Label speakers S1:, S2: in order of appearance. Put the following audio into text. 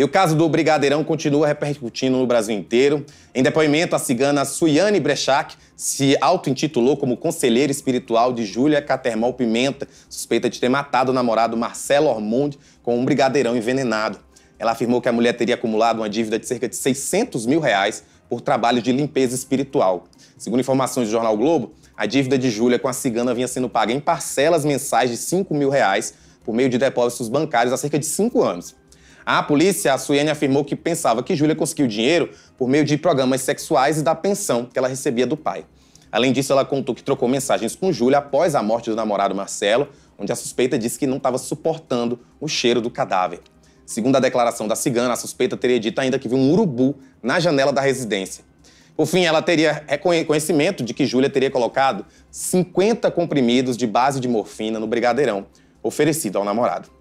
S1: E o caso do Brigadeirão continua repercutindo no Brasil inteiro. Em depoimento, a cigana Suiane Brechak se auto-intitulou como conselheira espiritual de Júlia Catermol Pimenta, suspeita de ter matado o namorado Marcelo Ormonde com um brigadeirão envenenado. Ela afirmou que a mulher teria acumulado uma dívida de cerca de 600 mil reais por trabalho de limpeza espiritual. Segundo informações do jornal Globo, a dívida de Júlia com a cigana vinha sendo paga em parcelas mensais de 5 mil reais por meio de depósitos bancários há cerca de cinco anos. A polícia, a Suiane afirmou que pensava que Júlia conseguiu dinheiro por meio de programas sexuais e da pensão que ela recebia do pai. Além disso, ela contou que trocou mensagens com Júlia após a morte do namorado Marcelo, onde a suspeita disse que não estava suportando o cheiro do cadáver. Segundo a declaração da cigana, a suspeita teria dito ainda que viu um urubu na janela da residência. Por fim, ela teria reconhecimento de que Júlia teria colocado 50 comprimidos de base de morfina no brigadeirão, oferecido ao namorado.